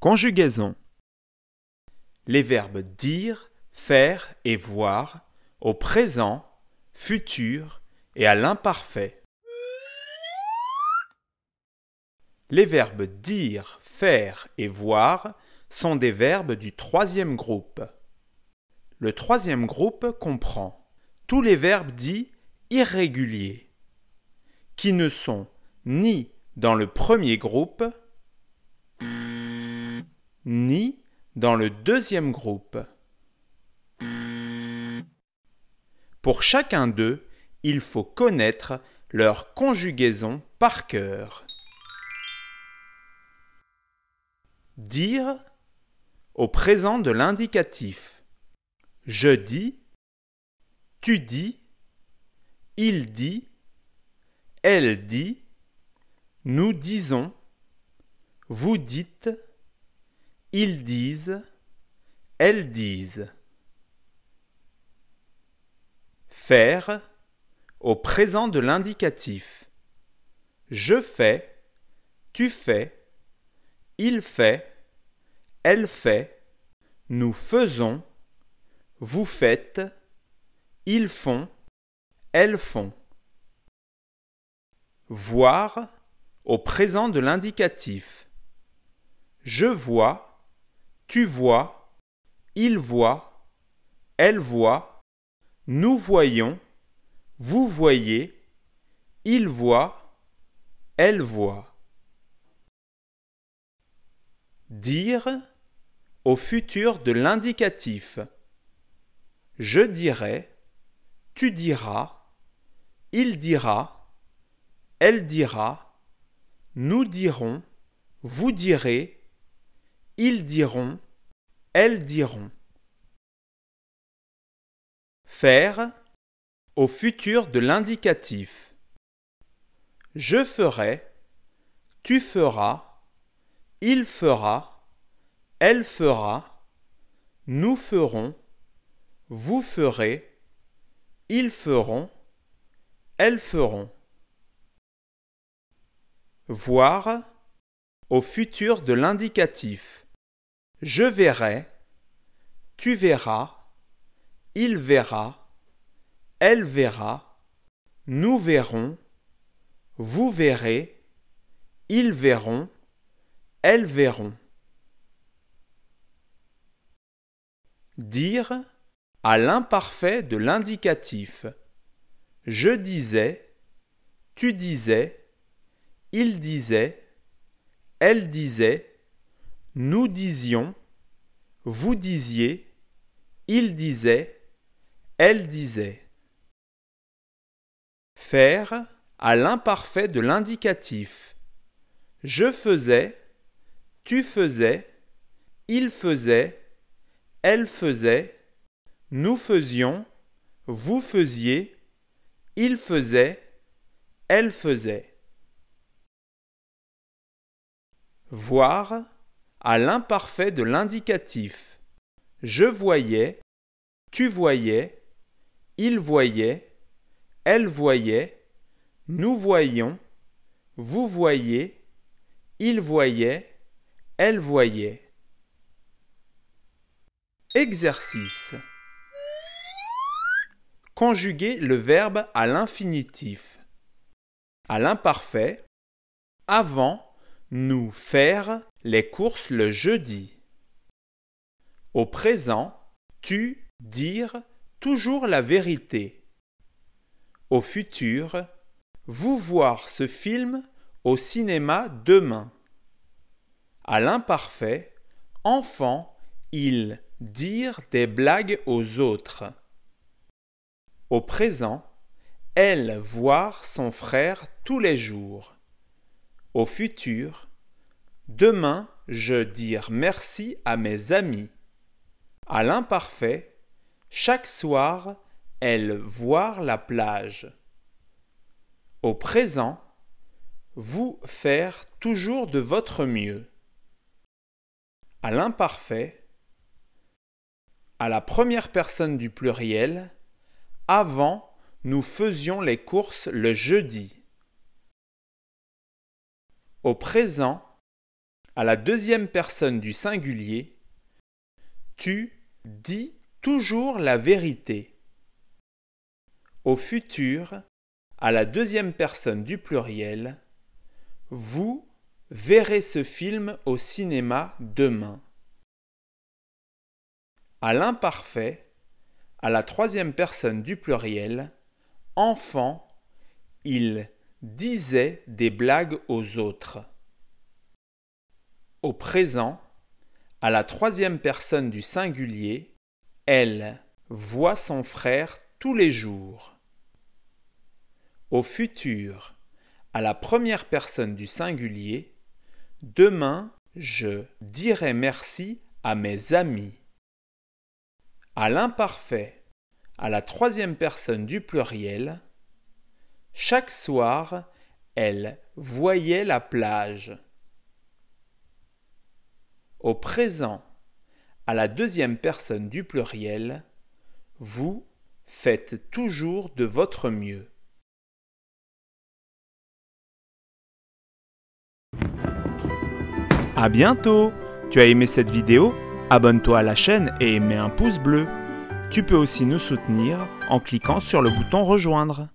Conjugaison. Les verbes dire, faire et voir au présent, futur et à l'imparfait. Les verbes dire, faire et voir sont des verbes du troisième groupe. Le troisième groupe comprend tous les verbes dits irréguliers, qui ne sont ni dans le premier groupe, ni dans le deuxième groupe. Pour chacun d'eux, il faut connaître leur conjugaison par cœur. Dire au présent de l'indicatif. Je dis, tu dis, il dit, elle dit, nous disons, vous dites, ils disent, elles disent. Faire au présent de l'indicatif. Je fais, tu fais, il fait, elle fait, nous faisons, vous faites, ils font, elles font. Voir au présent de l'indicatif. Je vois, tu vois, il voit, elle voit, nous voyons, vous voyez, il voit, elle voit. Dire au futur de l'indicatif. Je dirai, tu diras, il dira, elle dira, nous dirons, vous direz, ils diront, elles diront. Faire au futur de l'indicatif. Je ferai, tu feras, il fera, elle fera, nous ferons, vous ferez, ils feront, elles feront. Voir au futur de l'indicatif. Je verrai, tu verras, il verra, elle verra, nous verrons, vous verrez, ils verront, elles verront. Dire à l'imparfait de l'indicatif. Je disais, tu disais, il disait, elle disait, nous disions, vous disiez, il disait, elle disait. Faire à l'imparfait de l'indicatif. Je faisais, tu faisais, il faisait, elle faisait, nous faisions, vous faisiez, il faisait, elle faisait. Voir à l'imparfait de l'indicatif. Je voyais, tu voyais, il voyait, elle voyait, nous voyons, vous voyez, il voyait, elle voyait. Exercice. Conjuguer le verbe à l'infinitif. À l'imparfait, avant, nous faire, les courses le jeudi. Au présent, tu, dire, toujours la vérité. Au futur, vous voir ce film au cinéma demain. À l'imparfait, enfant, il, dire des blagues aux autres. Au présent, elle voir son frère tous les jours. Au futur, Demain, je dire merci à mes amis. À l'imparfait, chaque soir, elle voir la plage. Au présent, vous faire toujours de votre mieux. À l'imparfait, à la première personne du pluriel, avant, nous faisions les courses le jeudi. Au présent, à la deuxième personne du singulier, tu dis toujours la vérité. Au futur, à la deuxième personne du pluriel, vous verrez ce film au cinéma demain. À l'imparfait, à la troisième personne du pluriel, enfant, il disait des blagues aux autres au présent, à la troisième personne du singulier, elle voit son frère tous les jours. Au futur, à la première personne du singulier, demain je dirai merci à mes amis. À l'imparfait, à la troisième personne du pluriel, chaque soir, elle voyait la plage au présent à la deuxième personne du pluriel, vous faites toujours de votre mieux. À bientôt Tu as aimé cette vidéo Abonne-toi à la chaîne et mets un pouce bleu. Tu peux aussi nous soutenir en cliquant sur le bouton rejoindre.